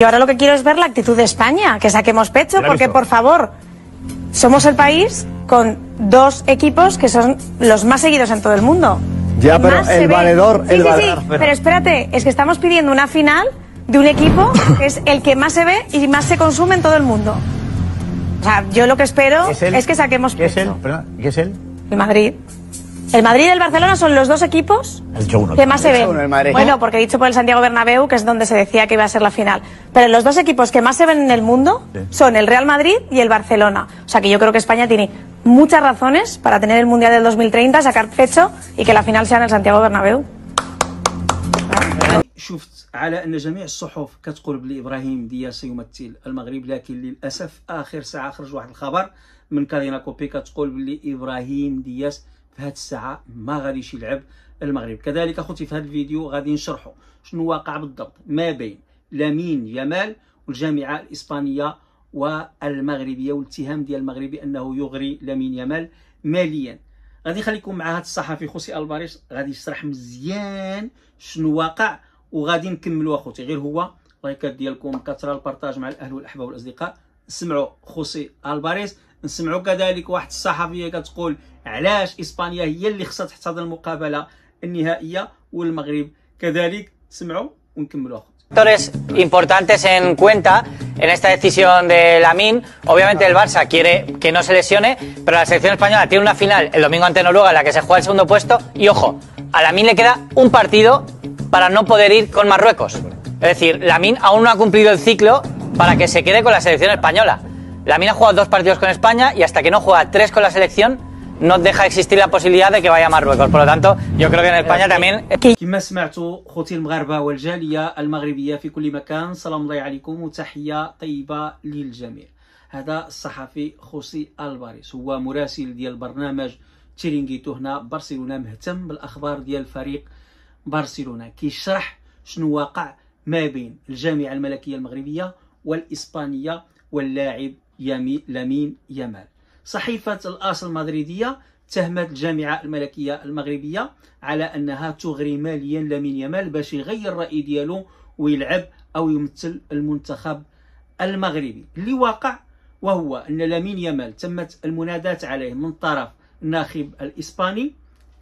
Y ahora lo que quiero es ver la actitud de España, que saquemos pecho, porque por favor, somos el país con dos equipos que son los más seguidos en todo el mundo. Ya, pero el valedor, sí, el sí, Sí, pero... espérate, es que estamos pidiendo una final de un equipo que es el que más se ve y más se consume en todo el mundo. O sea, yo lo que espero es, es que saquemos pecho. ¿Qué es él? ¿Qué es él? El Madrid. El Madrid y el Barcelona son los dos equipos que más se ven. bueno, porque he dicho por el Santiago Bernabéu, que es donde se decía que iba a ser la final. Pero los dos equipos que más se ven en el mundo son el Real Madrid y el Barcelona. O sea que yo creo que España tiene muchas razones para tener el Mundial del 2030, sacar fecho y que la final sea en el Santiago Bernabéu. بهذه الساعه ما غاديش يلعب المغرب كذلك اخوتي في هذا الفيديو غادي نشرحوا شنو واقع بالضبط ما بين لامين يامال والجامعه الاسبانيه والمغربيه والاتهام ديال المغرب بانه يغري لامين يامال ماليا غادي نخليكم مع هذا الصحفي خوسي الباريش غادي يشرح مزيان شنو واقع وغادي نكملوا اخوتي غير هو لايكات ديالكم كثره البارطاج مع الاهل والاحباب والاصدقاء سمعوا خوسي الباريس نسمعوا كذلك واحد الصحفيه كتقول علاش اسبانيا هي اللي خصها تحتضن المقابله النهائيه والمغرب كذلك سمعوا ونكملوا factores importantes en cuenta en esta decisión de Lamin. Obviamente el Barça quiere que no se lesione, pero la selección española tiene una final el domingo ante Noruega en la que se juega el segundo puesto. Y ojo, a Lamin le queda un partido para no poder ir con Marruecos. Es decir, Lamin aún no ha cumplido el ciclo para que se quede con la selección española. Lamina ha jugado dos partidos con España y hasta que no juega tres con la selección, no deja existir la posibilidad de que vaya a Marruecos. Por lo tanto, yo creo que en eh, España también. كما سمعتوا خوتي المغاربه والجاليه المغربيه في كل مكان سلام الله عليكم وتحيه طيبه للجميع هذا الصحفي خوسي الباريس هو مراسل ديال برنامج تيرينغيتو هنا برشلونه مهتم بالاخبار ديال فريق برشلونه كيشرح شنو واقع ما بين الجامعه الملكيه المغربيه والاسبانيه واللاعب يمي لمين يمال صحيفة الأصل المدريدية اتهمت الجامعة الملكية المغربية على أنها تغري ماليا لمين يمال باش يغير الرأي ديالو ويلعب أو يمثل المنتخب المغربي اللي واقع وهو أن لمين يمال تمت المناداة عليه من طرف الناخب الإسباني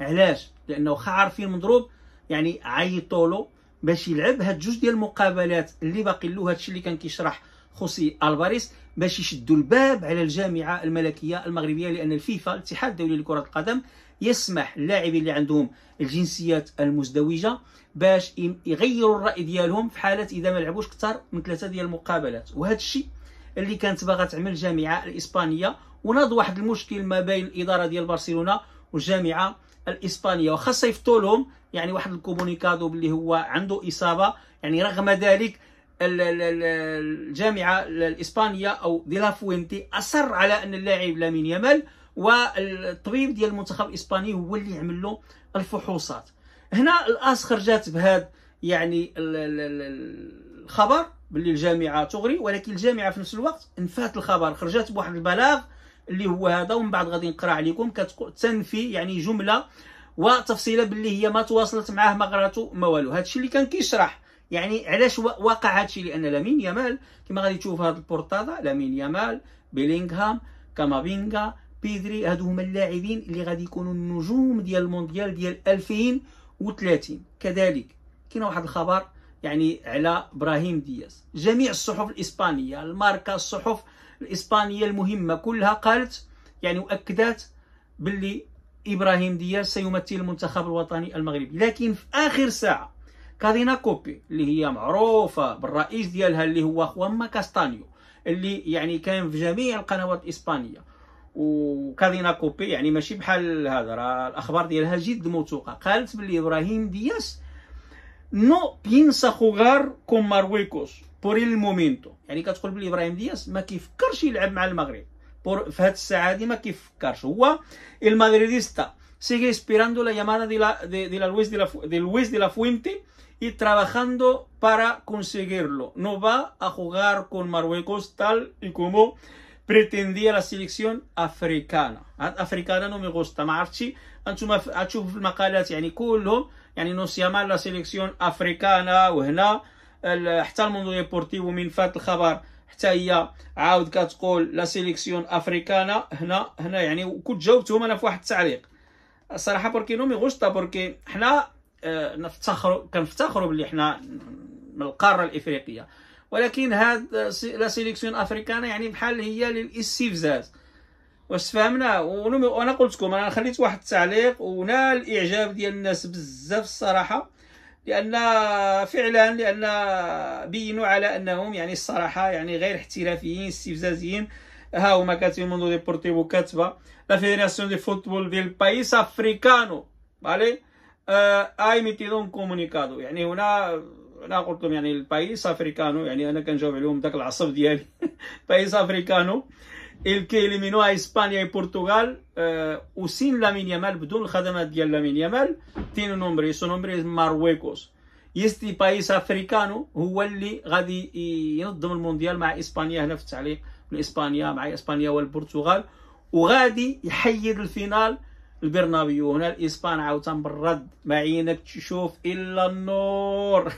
علاش لأنه خا عارفين مضروب يعني عيطولو باش يلعب هاد جوج ديال المقابلات اللي باقي له هادشي اللي كان كيشرح خوسي الفاريس باش يشدوا الباب على الجامعه الملكيه المغربيه لان الفيفا الاتحاد الدولي لكره القدم يسمح للاعبين اللي عندهم الجنسيات المزدوجه باش يغيروا الراي ديالهم في حاله اذا ما لعبوش اكثر من ثلاثه ديال المقابلات وهذا الشيء اللي كانت باغا تعمل الجامعه الاسبانيه وناض واحد المشكل ما بين الاداره ديال برشلونه والجامعه الاسبانيه وخاصه يفطوا لهم يعني واحد الكومونيكادو باللي هو عنده اصابه يعني رغم ذلك الجامعه الاسبانيه او دي لافوينتي اصر على ان اللاعب لامين يامال والطبيب ديال المنتخب الاسباني هو اللي عمل له الفحوصات هنا الاس خرجت بهذا يعني الخبر باللي الجامعه تغري ولكن الجامعه في نفس الوقت نفات الخبر خرجت بواحد البلاغ اللي هو هذا ومن بعد غادي نقرا عليكم كتنفي يعني جمله وتفصيله باللي هي ما تواصلت معاه ما قراته ما والو هادشي اللي كان كيشرح يعني علاش وقع هادشي لان لامين يامال كما غادي تشوف هاد البورتادا لامين يامال بيلينغهام كامافينغا بيدري هادو هما اللاعبين اللي غادي يكونوا النجوم ديال المونديال ديال 2030 كذلك كاين واحد الخبر يعني على ابراهيم دياز جميع الصحف الاسبانيه الماركه الصحف الاسبانيه المهمه كلها قالت يعني واكدت باللي ابراهيم دياز سيمثل المنتخب الوطني المغربي لكن في اخر ساعه كادينا كوبي اللي هي معروفه بالرئيس ديالها اللي هو خوانما كاستانيو اللي يعني كان في جميع القنوات الاسبانيه وكادينا كوبي يعني ماشي بحال هذا راه الاخبار ديالها جد موثوقه قالت بلي ابراهيم دياس نو بينسا خوغار كوم مارويكوس بور المومينتو يعني كتقول بلي ابراهيم دياس ما كيفكرش يلعب مع المغرب بور في هذه الساعه هادي ما كيفكرش هو المغربيستا سيغي inspirando لا llamada دي لا دي, de la Luis de la y trabajando para conseguirlo. No va a jugar con Marruecos tal y como pretendía la selección africana افريكانا نو ميغوستا ما عرفتش انتم غتشوف المقالات يعني كلهم يعني نوسيامان لا سيليكسيون افريكانا وهنا حتى الموندو ديبورتيفو من فات الخبر حتى هي عاود كتقول لا سيليكسيون افريكانا هنا هنا يعني كنت جاوبتهم انا في واحد التعليق الصراحه بوركي نو ميغوستا بوركي حنا آه، نفتخروا كنفتخروا باللي حنا من القاره الافريقيه ولكن هاد لا سيليكسيون افريكانا يعني بحال هي للاستفزاز واش فهمنا وانا قلت لكم انا خليت واحد التعليق ونال الاعجاب ديال الناس بزاف الصراحه لان فعلا لان بينوا على انهم يعني الصراحه يعني غير احترافيين استفزازيين ها هما كاتبين موندو ديبورتيفو كاتبه لا فيدراسيون دي فوتبول ديال بايس افريكانو فالي اي آه، آه، ميتيدون كومونيكادو يعني هنا انا قلت لهم يعني البايس افريكانو يعني انا كنجاوب عليهم داك العصف ديالي بايس افريكانو il كي اليمينو اسبانيا البرتغال وسين لامين يامال بدون الخدمات ديال لامين يامال تينو نومبري سو نومبري مارويكوس يستي بايس افريكانو هو اللي غادي ينظم المونديال مع اسبانيا هنا في التعليق من اسبانيا مع اسبانيا والبرتغال وغادي يحيد الفينال البرنابيو هنا الاسبان عاوتاني بالرد ما عينك تشوف الا النور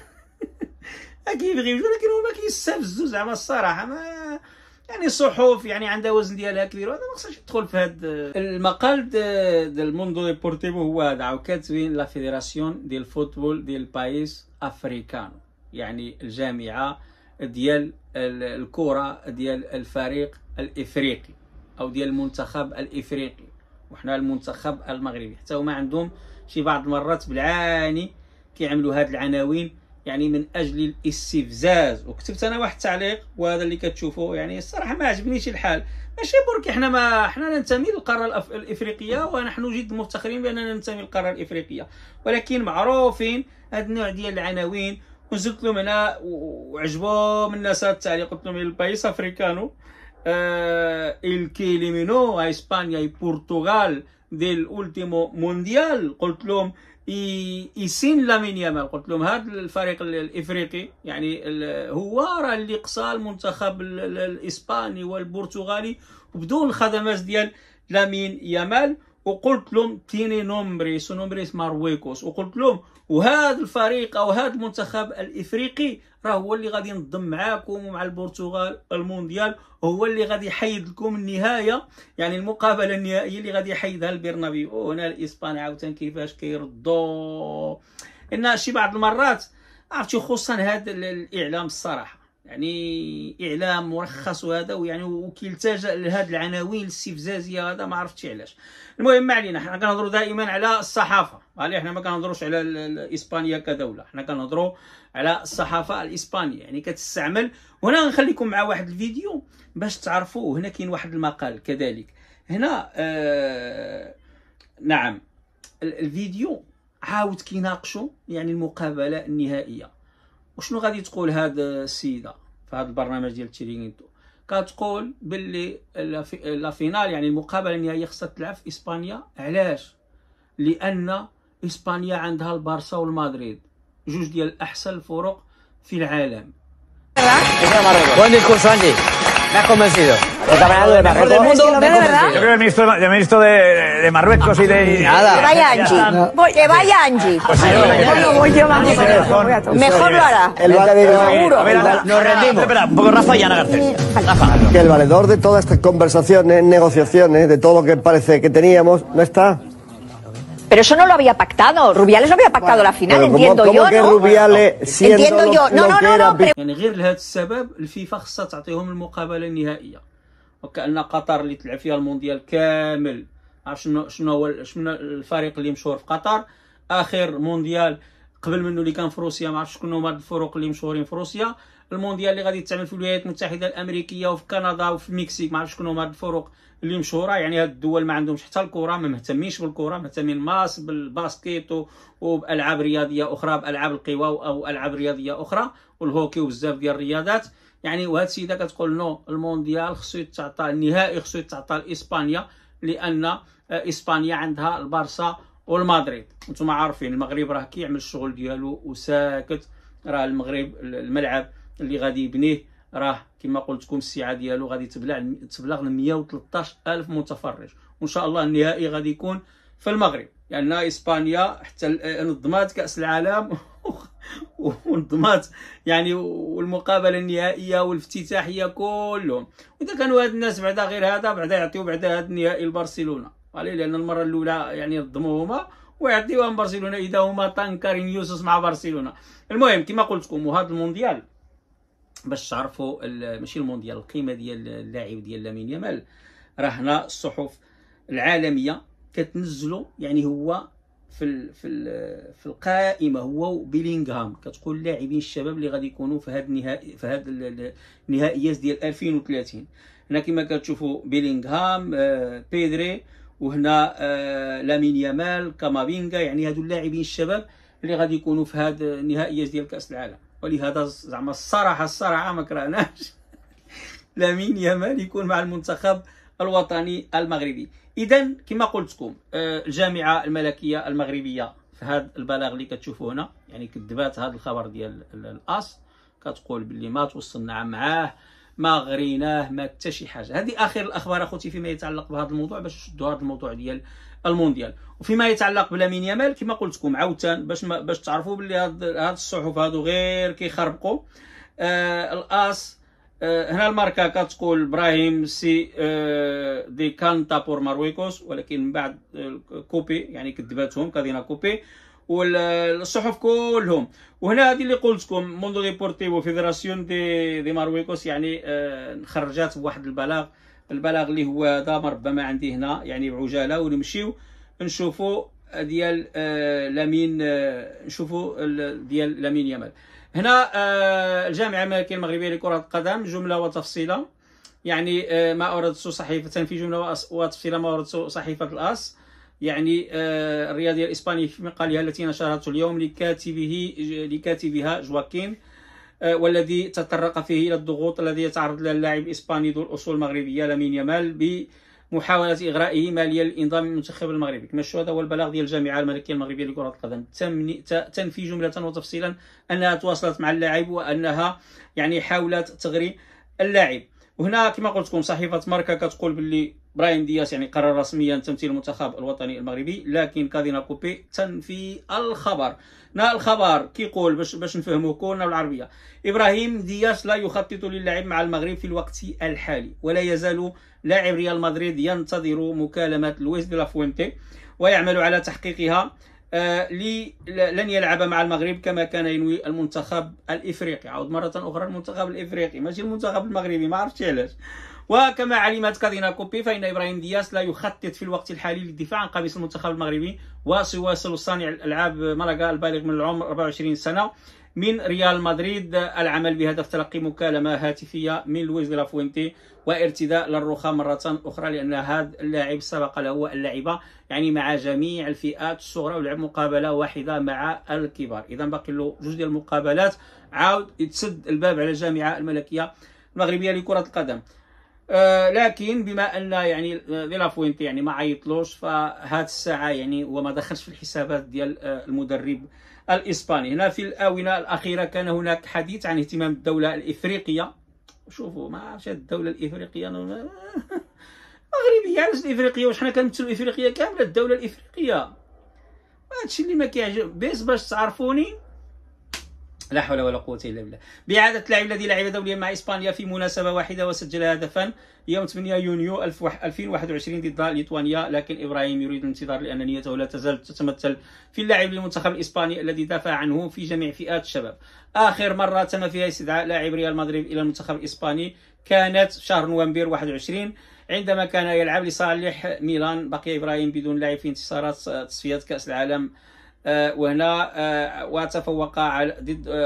كيبغي ولكن هما كيستفزوا زعما الصراحه ما يعني صحف يعني عندها وزن ديالها كبير وهذا ما خصهاش يدخل في هذا المقال ديال موندو ديبورتيفو هو هذا عاود كاتبين لا فيدراسيون ديال الفوتبول ديال بايس افريكانو يعني الجامعه ديال الكره ديال الفريق الافريقي او ديال المنتخب الافريقي وحنا المنتخب المغربي حتى هما عندهم شي بعض المرات بالعاني كيعملوا هاد العناوين يعني من اجل الاستفزاز وكتبت انا واحد التعليق وهذا اللي كتشوفوه يعني الصراحه ما عجبنيش الحال ماشي بركي حنا ما حنا ننتمي للقاره الأف... الافريقيه ونحن جد مفتخرين باننا ننتمي للقاره الافريقيه ولكن معروفين هاد النوع ديال العناوين وزدت لهم هنا وعجبهم الناس التعليق قلت لهم البايس افريكانو eh, el que eliminó a España y Portugal del último مونديال قلت لهم يسين لامين يامال قلت لهم هذا الفريق الافريقي يعني هو راه اللي قصى المنتخب الاسباني والبرتغالي وبدون الخدمات ديال لامين يامال وقلت لهم تيني نومبريس ونومبريس مارويكوس وقلت لهم وهذا الفريق او هذا المنتخب الافريقي راه هو اللي غادي ينضم معاكم ومع البرتغال المونديال هو اللي غادي يحيد لكم النهايه يعني المقابله النهائيه اللي غادي يحيدها البرنابيو هنا الاسبان عاوتاني كيفاش كيردوا ان شي بعض المرات عرفتي خصوصا هذا الاعلام الصراحه يعني اعلام مرخص وهذا ويعني وكيلتجا لهذه العناوين الاستفزازيه هذا ما عرفتش علاش المهم ما علينا حنا كنهضروا دائما على الصحافه قال حنا ما كنهضروش على اسبانيا كدوله حنا كنهضروا على الصحافه الاسبانيه يعني كتستعمل وهنا غنخليكم مع واحد الفيديو باش تعرفوا هنا كاين واحد المقال كذلك هنا آه نعم الفيديو عاود كيناقشوا يعني المقابله النهائيه وشنو غادي تقول هاد السيده في هذا البرنامج ديال تيرينيتو كتقول باللي لا فينال يعني المقابله النهائيه خصها تلعب في اسبانيا علاش لان اسبانيا عندها البارسا والمدريد جوج ديال احسن الفرق في العالم Me has convencido. De Marruecos. Del mundo, Yo creo que el ministro, de, de, Marruecos y de. Nada. Que vaya Angie. Que vaya Angie. lo pues voy llevando. Mejor lo hará. El valedor. Nos rendimos. Espera, un poco Rafa y Ana Garcés. Rafa. Que el valedor de todas estas conversaciones, negociaciones, de todo lo que parece que teníamos, no está. Pero eso no lo había pactado. Rubiales no había pactado la final, entiendo yo, ¿no? Rubiales entiendo yo. No, no, no, no. يعني غير لهذا السبب الفيفا خصها تعطيهم المقابله النهائيه وكان قطر اللي تلعب فيها المونديال كامل عرف شنو شنو هو شنو الفريق اللي مشهور في قطر اخر مونديال قبل منه اللي كان في روسيا ما عرفتش شكون هما الفرق اللي مشهورين في روسيا المونديال اللي غادي يتعمل في الولايات المتحده الامريكيه وفي كندا وفي المكسيك ما عرفتش شكون هما الفرق اللي مشهوره يعني هاد الدول ما عندهمش حتى الكره ما مهتمينش بالكره مهتمين ماس بالباسكيت وبالعاب رياضيه اخرى بالعاب القوى او العاب رياضيه اخرى والهوكي وبزاف ديال الرياضات يعني وهاد السيده كتقول نو المونديال خصو يتعطى النهائي خصو يتعطى لاسبانيا لان آه، اسبانيا عندها البارسا والمدريد نتوما عارفين المغرب راه كيعمل الشغل ديالو وساكت راه المغرب الملعب اللي غادي يبنيه راه كما قلت لكم السعه ديالو غادي تبلع تبلغ ل الف متفرج وان شاء الله النهائي غادي يكون في المغرب لان يعني اسبانيا حتى آه، نظمات كاس العالم ونظمات يعني والمقابله النهائيه والافتتاحيه كلهم واذا كانوا هاد الناس بعدا غير هذا بعدا يعطيو بعدا هاد النهائي لبرشلونه عليه لان المره الاولى يعني هما ويعطيوهم برشلونه اذا هما طنكرين يوسوس مع برشلونه المهم كما قلت لكم وهذا المونديال باش تعرفوا ماشي المونديال القيمه ديال اللاعب ديال لامين يامال راه هنا الصحف العالميه كتنزلو يعني هو في الـ في الـ في القائمه هو بيلينغهام كتقول اللاعبين الشباب اللي غادي يكونوا في هذا النهائي في هذا النهائيات ديال 2030 هنا كما كتشوفوا بيلينغهام آه بيدري وهنا آه لامين يامال كامافينغا يعني هادو اللاعبين الشباب اللي غادي يكونوا في هذا النهائيات ديال كاس العالم ولهذا زعما الصراحه الصراحه ما كرهناش لامين يامال يكون مع المنتخب الوطني المغربي اذا كما قلت لكم آه، الجامعه الملكيه المغربيه في هذا البلاغ اللي كتشوفوا هنا يعني كذبات هذا الخبر ديال الاس كتقول باللي ما توصلنا معاه ما غريناه ما حتى شي حاجه هذه اخر الاخبار اخوتي فيما يتعلق بهذا الموضوع باش نشدوا هذا الموضوع ديال المونديال وفيما يتعلق بلامين يامال كما قلت لكم عاوتاني باش ما باش تعرفوا بلي هاد الصحف هادو غير كيخربقوا آه الاس آه هنا الماركه كتقول ابراهيم سي آه دي كانتا بور مارويكوس ولكن من بعد آه، كوبي يعني كذباتهم كادينا كوبي والصحف كلهم وهنا هذه اللي قلت لكم موندو ديبورتيفو فيدراسيون دي دي مارويكوس يعني آه، خرجات بواحد البلاغ البلاغ اللي هو هذا ربما عندي هنا يعني بعجاله ونمشيو نشوفوا ديال آه، لامين آه، نشوفوا ديال لامين يامال هنا الجامعه الملكيه المغربيه لكره القدم جمله وتفصيله يعني ما اوردت صحيفه في جمله وتفصيله ما اوردت صحيفه الاس يعني آه، الرياضية الإسبانية في مقالها التي نشرته اليوم لكاتبه لكاتبها جواكين آه، والذي تطرق فيه إلى الضغوط الذي يتعرض لها اللاعب الإسباني ذو الأصول المغربية لامين يامال بمحاولة إغرائه ماليا لإنضام المنتخب المغربي كما هذا هو البلاغ ديال الجامعة الملكية المغربية لكرة القدم تنفي جملة وتفصيلا أنها تواصلت مع اللاعب وأنها يعني حاولت تغري اللاعب وهنا كما قلت لكم صحيفة ماركا كتقول باللي ابراهيم دياس يعني قرر رسميا تمثيل المنتخب الوطني المغربي لكن كادينا كوبي تنفي الخبر نا الخبر كيقول باش باش نفهموه كلنا بالعربيه ابراهيم دياس لا يخطط للعب مع المغرب في الوقت الحالي ولا يزال لاعب ريال مدريد ينتظر مكالمه لويس دي لافوينتي ويعمل على تحقيقها آه لن يلعب مع المغرب كما كان ينوي المنتخب الافريقي عاود مره اخرى المنتخب الافريقي ماشي المنتخب المغربي ما عرفتش علاش وكما علمت كادينا كوبي فإن إبراهيم دياس لا يخطط في الوقت الحالي للدفاع عن قميص المنتخب المغربي وسيواصل صانع الألعاب ملقا البالغ من العمر 24 سنة من ريال مدريد العمل بهدف تلقي مكالمة هاتفية من لويس لافوينتي وارتداء للرخام مرة أخرى لأن هذا اللاعب سبق له اللعب يعني مع جميع الفئات الصغرى ولعب مقابلة واحدة مع الكبار إذا باقي له جوج ديال المقابلات عاود يتسد الباب على الجامعة الملكية المغربية لكرة القدم آه، لكن بما ان يعني فيلافوينتي آه، يعني ما عيطلوش فهاد الساعه يعني هو ما دخلش في الحسابات ديال آه، المدرب الاسباني هنا في الاونه الاخيره كان هناك حديث عن اهتمام الدوله الافريقيه شوفوا ما عرفتش الدوله الافريقيه مغربيه علاش الافريقيه واش حنا كنمثلوا افريقيا كامله الدوله الافريقيه هادشي اللي ما كيعجب بس باش تعرفوني لا حول ولا قوة إلا بالله بإعادة اللاعب الذي لعب دوليا مع إسبانيا في مناسبة واحدة وسجل هدفا يوم 8 يونيو 2021 ضد ليتوانيا لكن إبراهيم يريد الانتظار لان نيته لا تزال تتمثل في اللاعب للمنتخب الإسباني الذي دافع عنه في جميع فئات الشباب آخر مرة تم فيها استدعاء لاعب ريال مدريد إلى المنتخب الإسباني كانت شهر نوفمبر 21 عندما كان يلعب لصالح ميلان بقي إبراهيم بدون لاعب في انتصارات تصفيات كأس العالم آه، وهنا آه، وتفوق آه،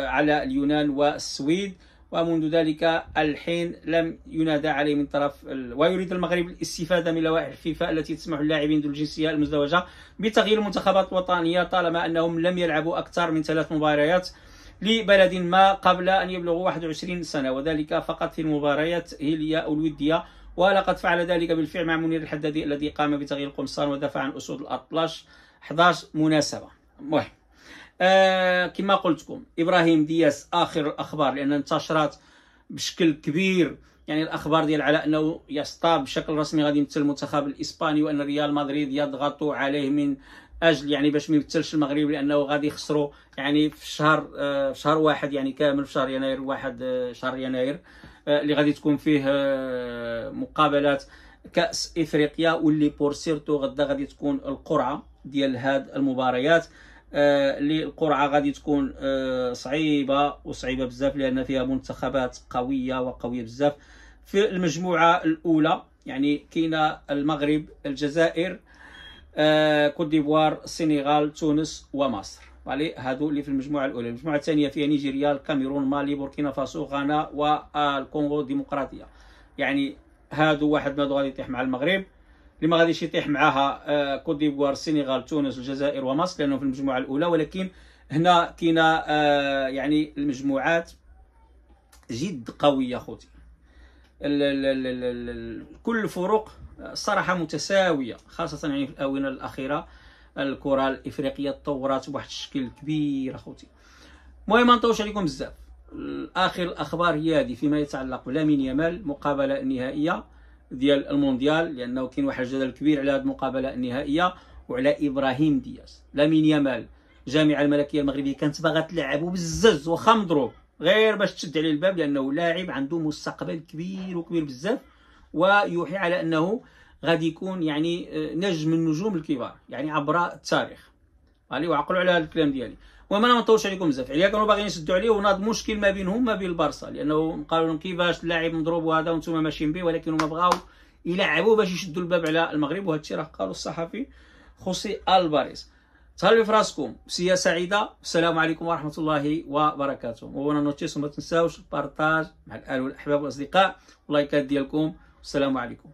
على اليونان والسويد ومنذ ذلك الحين لم ينادى عليه من طرف ال... ويريد المغرب الاستفاده من لوائح الفيفا التي تسمح للاعبين ذو الجنسيه المزدوجه بتغيير المنتخبات الوطنيه طالما انهم لم يلعبوا اكثر من ثلاث مباريات لبلد ما قبل ان يبلغوا 21 سنه وذلك فقط في المباريات هيليا او الوديه ولقد فعل ذلك بالفعل مع منير الحدادي الذي قام بتغيير القمصان ودفع عن اسود الاطلش 11 مناسبه المهم آه كما قلت لكم ابراهيم دياس اخر الاخبار لان انتشرت بشكل كبير يعني الاخبار ديال على انه يصطاب بشكل رسمي غادي يمثل المنتخب الاسباني وان ريال مدريد يضغط عليه من اجل يعني باش ما يمثلش المغرب لانه غادي يخسروا يعني في شهر آه في شهر واحد يعني كامل في شهر يناير واحد آه شهر يناير آه، اللي غادي تكون فيه آه، مقابلات كاس افريقيا واللي بور سيرتو غدا غادي تكون القرعه ديال هاد المباريات اللي آه، القرعه غادي تكون آه، صعيبه وصعيبه بزاف لان فيها منتخبات قويه وقويه بزاف في المجموعه الاولى يعني كاينه المغرب الجزائر آه، كوت ديفوار السنغال تونس ومصر فالي هادو اللي في المجموعه الاولى المجموعه الثانيه فيها نيجيريا الكاميرون مالي بوركينا فاسو غانا والكونغو الديمقراطيه يعني هادو واحد منهم غادي يطيح مع المغرب اللي ما غاديش يطيح معاها آه، كوت ديفوار السنغال تونس الجزائر ومصر لانهم في المجموعه الاولى ولكن هنا كاين آه، يعني المجموعات جد قويه خوتي كل الفروق الصراحه متساويه خاصه يعني في الاونه الاخيره الكره الافريقيه تطورت بواحد الشكل كبير اخوتي المهم ما نطولش عليكم بزاف اخر الاخبار هي هذه فيما يتعلق بلامين يامال مقابله نهائيه ديال المونديال لانه كاين واحد الجدل كبير على هذه المقابله النهائيه وعلى ابراهيم دياز لامين يامال الجامعه الملكيه المغربيه كانت باغا تلعبو بزز واخا مضروب غير باش تشد عليه الباب لانه لاعب عنده مستقبل كبير وكبير بزاف ويوحي على انه غادي يكون يعني آه، نجم من النجوم الكبار يعني عبر التاريخ علي وعقلوا على هذا الكلام ديالي وما انا ما نطولش عليكم بزاف عليا كانوا باغيين يشدوا عليه وناض مشكل ما بينهم ما بين البارسا لانه قالوا لهم كيفاش اللاعب مضروب وهذا وانتم ماشيين به ولكن هما بغاو يلعبوا باش يشدوا الباب على المغرب وهذا الشيء راه قالوا الصحفي خوسي الباريس تهلاو في راسكم سياسه سعيده السلام عليكم ورحمه الله وبركاته وانا نوتيس وما تنساوش بارطاج مع الاهل والاحباب والاصدقاء واللايكات ديالكم السلام عليكم